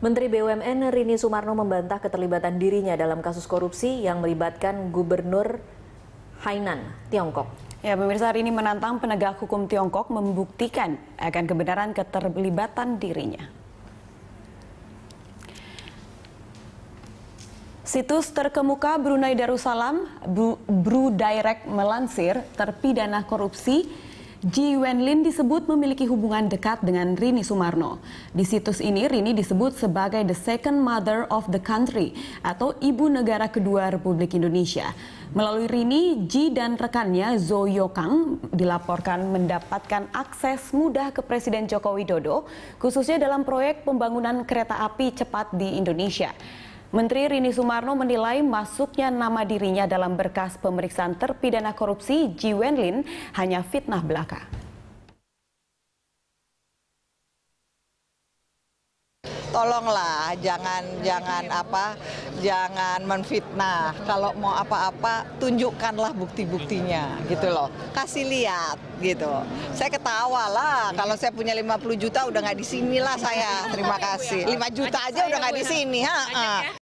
Menteri BUMN Rini Sumarno membantah keterlibatan dirinya dalam kasus korupsi yang melibatkan Gubernur Hainan, Tiongkok. Ya, pemirsa hari ini menantang penegak hukum Tiongkok membuktikan akan kebenaran keterlibatan dirinya. Situs terkemuka Brunei Darussalam, Bru Direct melansir terpidana korupsi Ji Wenlin disebut memiliki hubungan dekat dengan Rini Sumarno. Di situs ini, Rini disebut sebagai the second mother of the country atau ibu negara kedua Republik Indonesia. Melalui Rini, Ji dan rekannya Zo Yokang dilaporkan mendapatkan akses mudah ke Presiden Joko Widodo, khususnya dalam proyek pembangunan kereta api cepat di Indonesia. Menteri Rini Sumarno menilai masuknya nama dirinya dalam berkas pemeriksaan terpidana korupsi Ji Wenlin hanya fitnah belaka. Tolonglah jangan jangan apa jangan menfitnah. Kalau mau apa-apa tunjukkanlah bukti-buktinya gitu loh. Kasih lihat gitu. Saya ketawa lah kalau saya punya 50 juta udah nggak di sinilah saya. Terima kasih. 5 juta aja udah nggak di sini. Ha -ha.